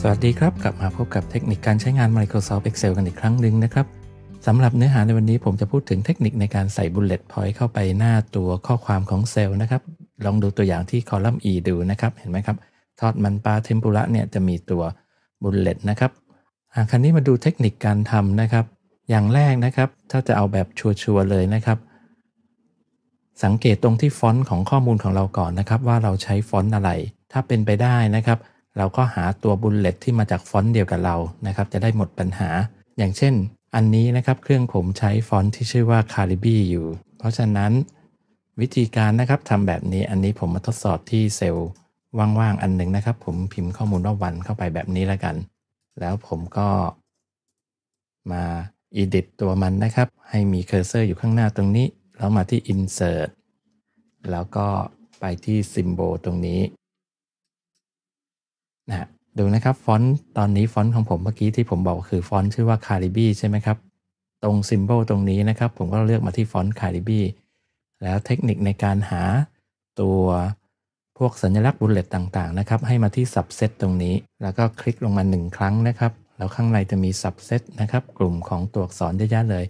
สวัสดีครับ กลับมาพบกับเทคนิคการใช้งาน Microsoft Excel กันอีกครั้งหนึ่งนะครับ สำหรับเนื้อหาในวันนี้ ผมจะพูดถึงเทคนิคในการใส่ Bullet Point เข้าไปหน้าตัวข้อความของเซลล์นะครับ ลองดูตัวอย่างที่คอลัมน์ E ดูนะครับ เห็นไหมครับ ทอดมันปลาเทมปุระเนี่ยจะมีตัว Bullet นะครับคันนี้มาดูเทคนิคการทำนะครับ อย่างแรกนะครับ ถ้าจะเอาแบบชัวร์ๆเลยนะครับ สังเกตตรงที่ฟอนต์ของข้อมูลของเราก่อนนะครับ ว่าเราใช้ฟอนต์อะไรถ้าเป็นไปได้นะครับเราก็หาตัวบุลเลตที่มาจากฟอนต์เดียวกับเรานะครับ จะได้หมดปัญหา อย่างเช่นอันนี้นะครับเครื่องผมใช้ฟอนต์ที่ชื่อว่า c a r i b ีอยู่ เพราะฉะนั้นวิธีการนะครับทำแบบนี้อันนี้ผมมาทดสอบที่เซลล์ว่างๆอันหนึ่งนะครับ ผมพิมพ์ข้อมูลว่าวันเข้าไปแบบนี้แล้วกัน แล้วผมก็ มา edit ตัวมันนะครับ ให้มีเคอร์เซอร์อยู่ข้างหน้าตรงนี้แล้วมาที่ insert แล้วก็ไปที่ symbol ตรงนี้นะดูนะครับฟอนต์ตอนนี้ฟอนต์ของผมเมื่อกี้ที่ผมบอกคือฟอนต์ชื่อว่าคาริบีใช่ไหมครับ ตรงซิมโบลตรงนี้นะครับ ผมก็เลือกมาที่ฟอนต์คาริบีแล้วเทคนิคในการหาตัวพวกสัญลักษณ์บุลเลตต่างๆนะครับให้มาที่ subset ตรงนี้ แล้วก็คลิกลงมา 1 ครั้งนะครับ แล้วข้างในจะมี subset นะครับกลุ่มของตัวอักษรเยอะๆเลย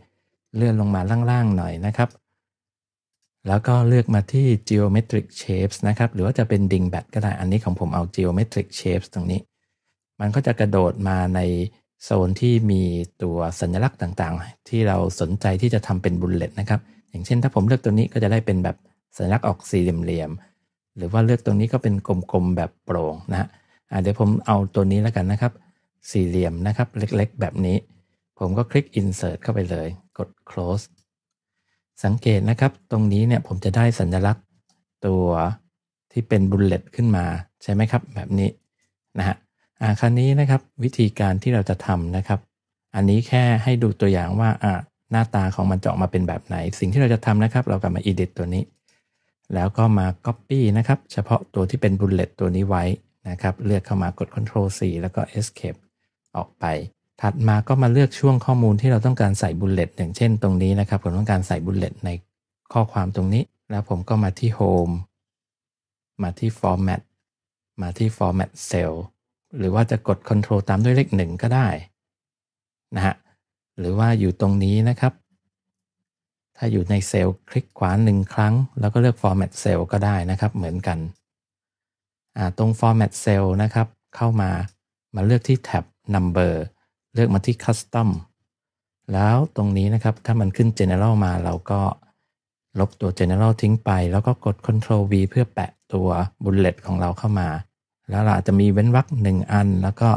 เลื่อนลงมาล่างๆหน่อยนะครับแล้วก็เลือกมาที่ geometric shapes นะครับ หรือว่าจะเป็น dingbat ก็ได้ อันนี้ของผมเอา geometric shapes ตรงนี้ มันก็จะกระโดดมาในโซนที่มีตัวสัญลักษณ์ต่างๆ ที่เราสนใจที่จะทำเป็นบุลเลตนะครับ อย่างเช่นถ้าผมเลือกตัวนี้ก็จะได้เป็นแบบสัญลักษณ์ออกสี่เหลี่ยมหรือว่าเลือกตรงนี้ก็เป็นกลมๆ แบบโปร่งนะฮะเดี๋ยวผมเอาตัวนี้แล้วกันนะครับ สี่เหลี่ยมนะครับ เล็กๆ แบบนี้ ผมก็คลิก insert เข้าไปเลย กด close สังเกตนะครับตรงนี้เนี่ยผมจะได้สัญลักษณ์ตัวที่เป็นบุลเลตขึ้นมาใช่ไหมครับแบบนี้นะฮะอ่าคราวนี้นะครับวิธีการที่เราจะทำนะครับ อันนี้แค่ให้ดูตัวอย่างว่าอ่าหน้าตาของมันจะออกมาเป็นแบบไหน สิ่งที่เราจะทำนะครับ เรากลับมา edit ตัวนี้ แล้วก็มา copy นะครับเฉพาะตัวที่เป็นบุลเลตตัวนี้ไว้นะครับ เลือกเข้ามากด control C แล้วก็ escape ออกไปถัดมาก็มาเลือกช่วงข้อมูลที่เราต้องการใส่บุลเลตอย่างเช่นตรงนี้นะครับผมต้องการใส่บุลเลตในข้อความตรงนี้ แล้วผมก็มาที่ Home มาที่ Format มาที่ Format Cell หรือว่าจะกด Control ตามด้วยเลขหนึ่งก็ได้นะฮะหรือว่าอยู่ตรงนี้นะครับ ถ้าอยู่ในเซลล์คลิกขวาหนึ่งครั้งแล้วก็เลือก Format Cell ก็ได้นะครับเหมือนกัน ตรง Format Cell นะครับ เข้ามามาเลือกที่แท็บ Number เลือกมาที่ Custom แล้วตรงนี้นะครับ ถ้ามันขึ้น General มาเราก็ลบตัว General ทิ้งไป แล้วก็กด Ctrl V เพื่อแปะตัวบุลเลตของเราเข้ามา แล้วเราอาจจะมีเว้นวรรคหนึ่งอัน แล้วก็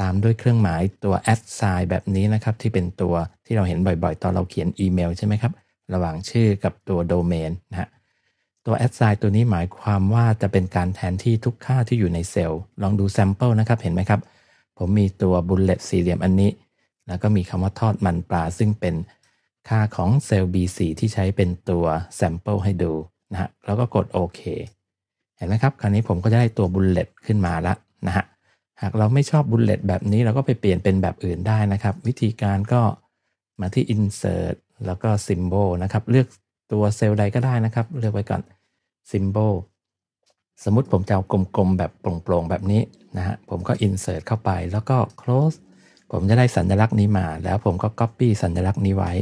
ตามด้วยเครื่องหมายตัว a d sign แบบนี้นะครับ ที่เป็นตัวที่เราเห็นบ่อยๆ ตอนเราเขียนอีเมลใช่ไหมครับ ระหว่างชื่อกับตัวโดเมนนะฮะ ตัว a d sign ตัวนี้หมายความว่าจะเป็นการแทนที่ทุกค่าที่อยู่ในเซลล์ลองดู sample นะครับ เห็นไหมครับผมมีตัวบุลเลตสี่เหลี่ยมอันนี้ แล้วก็มีคำว่าทอดมันปลาซึ่งเป็นค่าของเซลล์ B4 ที่ใช้เป็นตัวแซมเปิลให้ดูนะฮะแล้วก็กดโอเคเห็นไหมครับคราวนี้ผมก็จะได้ตัวบุลเลตขึ้นมาละนะฮะหากเราไม่ชอบบุลเลตแบบนี้ เราก็ไปเปลี่ยนเป็นแบบอื่นได้นะครับ วิธีการก็มาที่ insert แล้วก็ symbol นะครับ เลือกตัวเซลล์ใดก็ได้นะครับ เลือกไว้ก่อน symbol สมมติผมจะเอากลมๆ แบบโปร่งๆ แบบนี้นะฮะผมก็ insert เข้าไป แล้วก็ close ผมจะได้สัญลักษณ์นี้มา แล้วผมก็ copy สัญลักษณ์นี้ไว้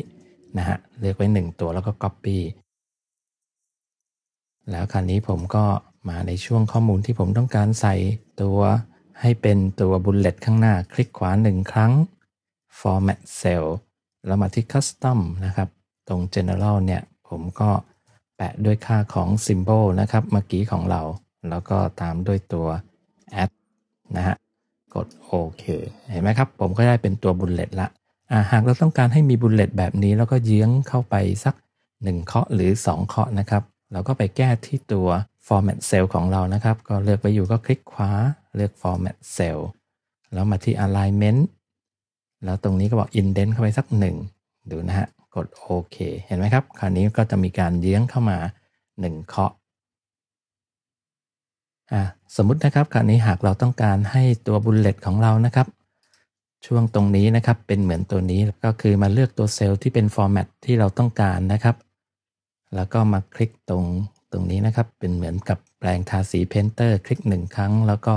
นะฮะเลือกไว้ 1 ตัวแล้วก็ copy แล้วคราวนี้ผมก็มาในช่วงข้อมูลที่ผมต้องการใส่ตัวให้เป็นตัวบุลเลตข้างหน้า คลิกขวา 1 ครั้ง format cell แล้วมาที่ custom นะครับ ตรง general เนี่ย ผมก็แปะด้วยค่าของ symbol นะครับเมื่อกี้ของเรา แล้วก็ตามด้วยตัว add นะฮะกดโอเคเห็นไหมครับผมก็ได้เป็นตัวบุลเลตละหากเราต้องการให้มีบุลเลตแบบนี้ แล้วก็เยื้องเข้าไปสัก 1 เคาะหรือ 2 เคาะนะครับ เราก็ไปแก้ที่ตัว format cell ของเรานะครับ ก็เลือกไปอยู่ก็คลิกขวาเลือก format cell แล้วมาที่ alignment แล้วตรงนี้ก็บอก indent เข้าไปสัก1ดูนะฮะกดโอเคเห็นไหมครับคราวนี้ก็จะมีการเยื้องเข้ามา 1 เคาะสมมตินะครับคราวนี้หากเราต้องการให้ตัวบุลเลตของเรานะครับ ช่วงตรงนี้นะครับเป็นเหมือนตัวนี้ก็คือมาเลือกตัวเซลล์ที่เป็นฟอร์แมตที่เราต้องการนะครับ แล้วก็มาคลิกตรงตรงนี้นะครับ เป็นเหมือนกับแปลงทาสีเพนเตอร์คลิก 1 ครั้งแล้วก็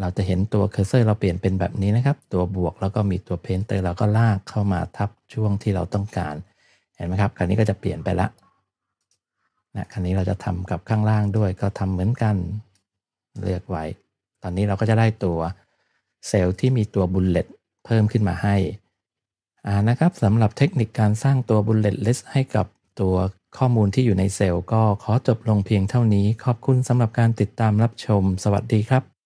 เราจะเห็นตัวเคอร์เซอร์เราเปลี่ยนเป็นแบบนี้นะครับ ตัวบวกแล้วก็มีตัวเพนเตอร์เราก็ลากเข้ามาทับช่วงที่เราต้องการ เห็นไหมครับ คราวนี้ก็จะเปลี่ยนไปละ นะ คราวนี้เราจะทำกับข้างล่างด้วย ก็ทำเหมือนกัน เลือกไว้ ตอนนี้เราก็จะได้ตัวเซลล์ที่มีตัวบุลเลตเพิ่มขึ้นมาให้อ่านะครับสำหรับเทคนิคการสร้างตัวบุลเลตลสให้กับตัวข้อมูลที่อยู่ในเซลล์ ก็ขอจบลงเพียงเท่านี้ ขอบคุณสำหรับการติดตามรับชม สวัสดีครับ